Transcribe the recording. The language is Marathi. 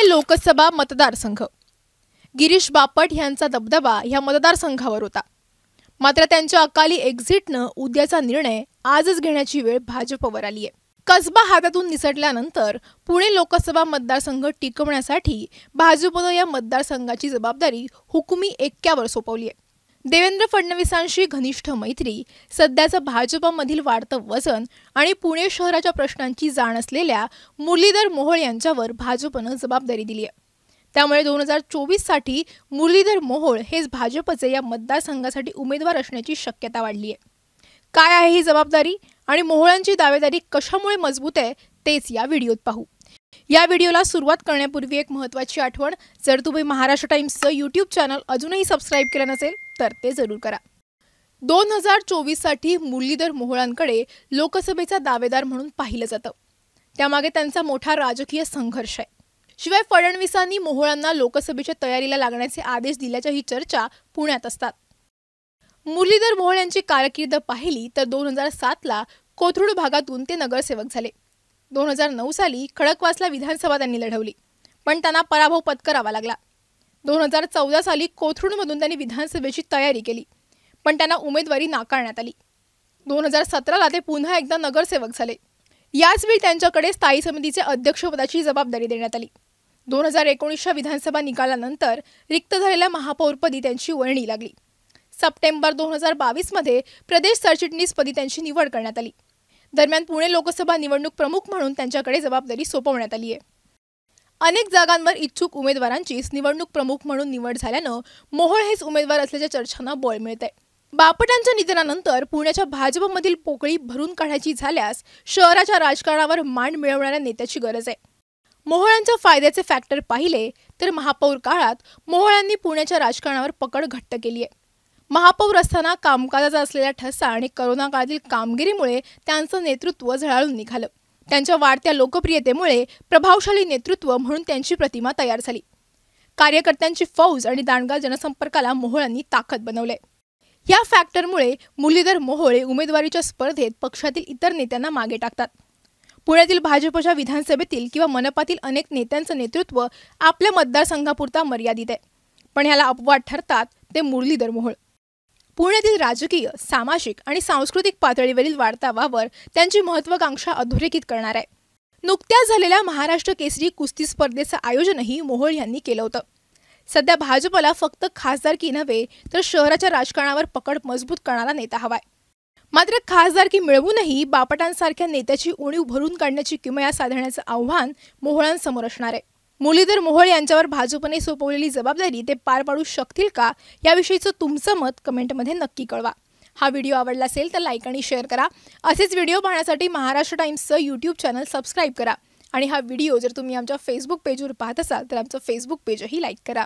पुणे लोकसभा मतदारसंघ गिरीश बापट यांचा दबदबा या मतदारसंघावर होता मात्र त्यांच्या अकाली एक्झिटनं उद्याचा निर्णय आजच घेण्याची वेळ भाजपवर आली आहे कसबा हातातून निसटल्यानंतर पुणे लोकसभा मतदारसंघ टिकवण्यासाठी भाजपनं या मतदारसंघाची जबाबदारी हुकुमी एक्क्यावर सोपवली आहे देवेंद्र फडणवीसांशी घनिष्ठ मैत्री सध्याचं भाजपमधील वाढतं वजन आणि पुणे शहराच्या प्रश्नांची जाण असलेल्या मुरलीधर मोहोळ यांच्यावर भाजपनं जबाबदारी दिली आहे त्यामुळे दोन हजार चोवीससाठी मुरलीधर मोहोळ हेच भाजपचे या मतदारसंघासाठी उमेदवार असण्याची शक्यता वाढली आहे काय आहे ही जबाबदारी आणि मोहोळांची दावेदारी कशामुळे मजबूत आहे तेच या व्हिडिओत पाहू या व्हिडिओला सुरुवात करण्यापूर्वी एक महत्त्वाची आठवण जर तुम्ही महाराष्ट्र टाइम्सचं यूट्यूब चॅनल अजूनही सबस्क्राईब केलं नसेल तर ते जरूर करा दोन हजार चोवीससाठी मुरलीधर मोहोळांकडे लोकसभेचा दावेदार म्हणून पाहिलं जातं त्यामागे त्यांचा मोठा राजकीय संघर्ष आहे शिवाय फडणवीसांनी मोहोळांना लोकसभेच्या तयारीला लागण्याचे आदेश दिल्याच्या ही चर्चा पुण्यात असतात मुरलीधर मोहोळ यांची कारकीर्द पाहिली तर दोन हजार सातला कोथरूड भागातून ते नगरसेवक झाले दोन हजार नऊ साली खडकवासला विधानसभा त्यांनी लढवली पण त्यांना पराभव पत्करावा लागला दोन हजार चौदा साली कोथरूडमधून त्यांनी विधानसभेची तयारी केली पण त्यांना उमेदवारी नाकारण्यात आली दोन हजार सतराला ते पुन्हा एकदा नगरसेवक झाले याचवेळी त्यांच्याकडे स्थायी समितीचे अध्यक्षपदाची जबाबदारी देण्यात आली दोन हजार एकोणीसच्या विधानसभा निकालानंतर रिक्त झालेल्या महापौरपदी त्यांची वळणी लागली सप्टेंबर दोन हजार बावीसमध्ये प्रदेश सरचिटणीसपदी त्यांची निवड करण्यात आली दरम्यान पुणे लोकसभा निवडणूक प्रमुख म्हणून त्यांच्याकडे जबाबदारी सोपवण्यात आली आहे अनेक जागांवर इच्छुक उमेदवारांचीच निवडणूक प्रमुख म्हणून निवड झाल्यानं मोहोळ हेच उमेदवार असल्याच्या चर्चांना बळ मिळत आहे बापटांच्या निधनानंतर पुण्याच्या भाजपमधील पोकळी भरून काढायची झाल्यास शहराच्या राजकारणावर मांड मिळवणाऱ्या नेत्याची गरज आहे मोहोळांच्या फायद्याचे फॅक्टर पाहिले तर महापौर काळात मोहोळांनी पुण्याच्या राजकारणावर पकड घट्ट केली आहे महापौर असताना कामकाजाचा असलेला ठसा आणि करोना काळातील कामगिरीमुळे त्यांचं नेतृत्व झळाळून निघालं त्यांच्या वाढत्या लोकप्रियतेमुळे प्रभावशाली नेतृत्व म्हणून त्यांची प्रतिमा तयार झाली कार्यकर्त्यांची फौज आणि दांडगा जनसंपर्काला मोहोळांनी ताकद बनवले या फॅक्टरमुळे मुरलीधर मोहोळे उमेदवारीच्या स्पर्धेत पक्षातील इतर नेत्यांना मागे टाकतात पुण्यातील भाजपच्या विधानसभेतील किंवा मनपातील अनेक नेत्यांचं नेतृत्व आपल्या मतदारसंघापुरता मर्यादित आहे पण ह्याला अपवाद ठरतात ते मुरलीधर मोहोळ पुण्यातील राजकीय सामाजिक आणि सांस्कृतिक पातळीवरील वावर त्यांची महत्वाकांक्षा अधोरेखित करणार आहे नुकत्याच झालेल्या महाराष्ट्र केसरी कुस्ती स्पर्धेचं आयोजनही मोहोळ यांनी केलं होतं सध्या भाजपला फक्त खासदारकी नव्हे तर शहराच्या राजकारणावर पकड मजबूत करणारा नेता हवाय मात्र खासदारकी मिळवूनही बापटांसारख्या नेत्याची उणीव भरून काढण्याची किमया साधण्याचं आव्हान मोहोळांसमोर असणार आहे मुरलीधर मोहोळ यांच्यावर भाजपने सोपवलेली जबाबदारी ते पार पाडू शकतील का याविषयीचं तुमचं मत कमेंटमध्ये नक्की कळवा हा व्हिडिओ आवडला असेल तर लाईक आणि शेअर करा असेच व्हिडिओ पाहण्यासाठी महाराष्ट्र टाईम्सचं यूट्यूब चॅनल सबस्क्राईब करा आणि हा व्हिडिओ जर तुम्ही आमच्या फेसबुक पेजवर पाहत असाल तर आमचं फेसबुक पेजही लाईक करा